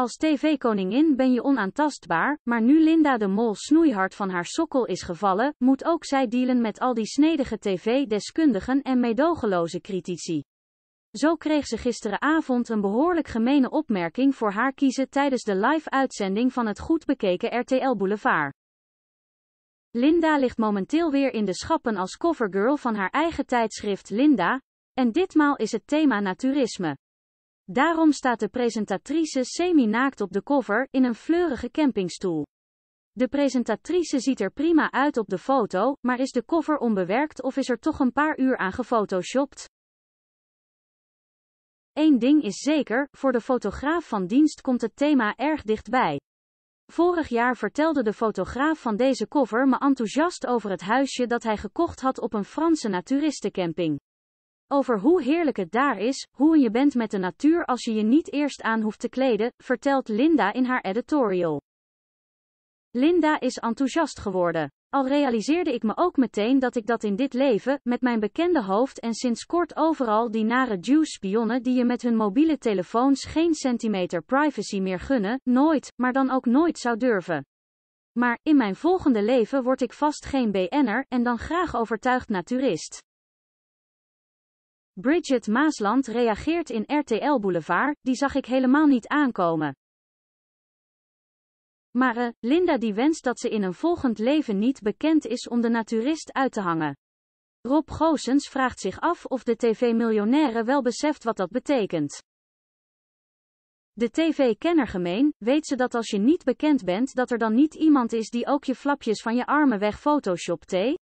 Als tv-koningin ben je onaantastbaar, maar nu Linda de Mol snoeihard van haar sokkel is gevallen, moet ook zij dealen met al die snedige tv-deskundigen en meedogenloze critici. Zo kreeg ze gisteravond een behoorlijk gemene opmerking voor haar kiezen tijdens de live-uitzending van het goed bekeken RTL Boulevard. Linda ligt momenteel weer in de schappen als covergirl van haar eigen tijdschrift Linda, en ditmaal is het thema natuurisme. Daarom staat de presentatrice semi-naakt op de cover, in een fleurige campingstoel. De presentatrice ziet er prima uit op de foto, maar is de cover onbewerkt of is er toch een paar uur aan gefotoshopt? Eén ding is zeker, voor de fotograaf van dienst komt het thema erg dichtbij. Vorig jaar vertelde de fotograaf van deze cover me enthousiast over het huisje dat hij gekocht had op een Franse naturistencamping. Over hoe heerlijk het daar is, hoe je bent met de natuur als je je niet eerst aan hoeft te kleden, vertelt Linda in haar editorial. Linda is enthousiast geworden. Al realiseerde ik me ook meteen dat ik dat in dit leven, met mijn bekende hoofd en sinds kort overal die nare juice spionnen die je met hun mobiele telefoons geen centimeter privacy meer gunnen, nooit, maar dan ook nooit zou durven. Maar, in mijn volgende leven word ik vast geen BN'er en dan graag overtuigd naturist. Bridget Maasland reageert in RTL Boulevard, die zag ik helemaal niet aankomen. Maar eh, Linda die wenst dat ze in een volgend leven niet bekend is om de naturist uit te hangen. Rob Goosens vraagt zich af of de tv-miljonaire wel beseft wat dat betekent. De tv kennergemeen weet ze dat als je niet bekend bent dat er dan niet iemand is die ook je flapjes van je armen weg photoshopt